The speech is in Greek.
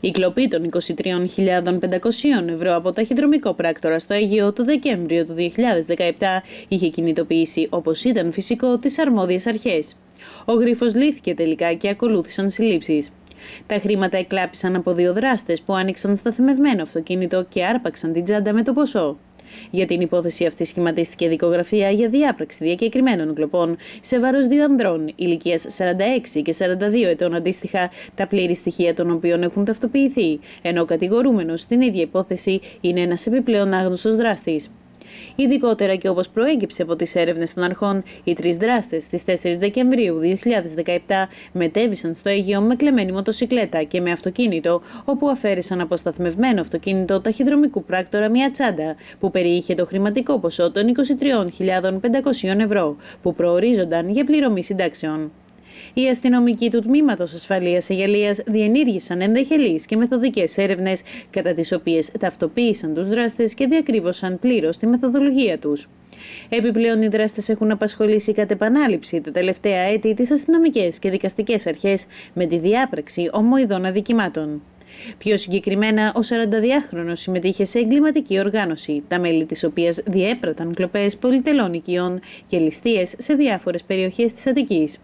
Η κλοπή των 23.500 ευρώ από ταχυδρομικό πράκτορα στο Αιγαίο το Δεκέμβριο του 2017 είχε κινητοποιήσει, όπως ήταν φυσικό, τις αρμόδιες αρχές. Ο γρίφος λύθηκε τελικά και ακολούθησαν συλλήψεις. Τα χρήματα εκλάπησαν από δύο δράστες που άνοιξαν σταθμευμένο αυτοκίνητο και άρπαξαν την τσάντα με το ποσό. Για την υπόθεση αυτή σχηματίστηκε δικογραφία για διάπραξη διακεκριμένων κλοπών σε βάρος δύο ανδρών ηλικίας 46 και 42 ετών αντίστοιχα, τα πλήρη στοιχεία των οποίων έχουν ταυτοποιηθεί, ενώ ο κατηγορούμενος στην ίδια υπόθεση είναι ένας επιπλέον άγνωστος δράστης. Ειδικότερα και όπως προέκυψε από τις έρευνες των αρχών, οι τρεις δράστες στις 4 Δεκεμβρίου 2017 μετέβησαν στο Αιγαίο με κλεμμένη μοτοσυκλέτα και με αυτοκίνητο, όπου αφαίρεσαν από σταθμευμένο αυτοκίνητο ταχυδρομικού πράκτορα μια τσάντα που περιείχε το χρηματικό ποσό των 23.500 ευρώ που προορίζονταν για πληρωμή συντάξεων. Οι αστυνομικοί του Τμήματος Ασφαλείας Αιγελία διενήργησαν ενδεχελείς και μεθοδικές έρευνες, κατά τις οποίες ταυτοποίησαν τους δράστες και διακρύβωσαν πλήρως τη μεθοδολογία τους. Επιπλέον, οι δράστες έχουν απασχολήσει κατά επανάληψη τα τελευταία έτη τις αστυνομικές και δικαστικές αρχές με τη διάπραξη ομοειδών αδικημάτων. Πιο συγκεκριμένα, ο 42χρονο συμμετείχε σε εγκληματική οργάνωση, τα μέλη της οποίας διέπραταν κλοπές πολυτελών οικειών και ληστείες σε διάφορες περιοχές της Αττικής.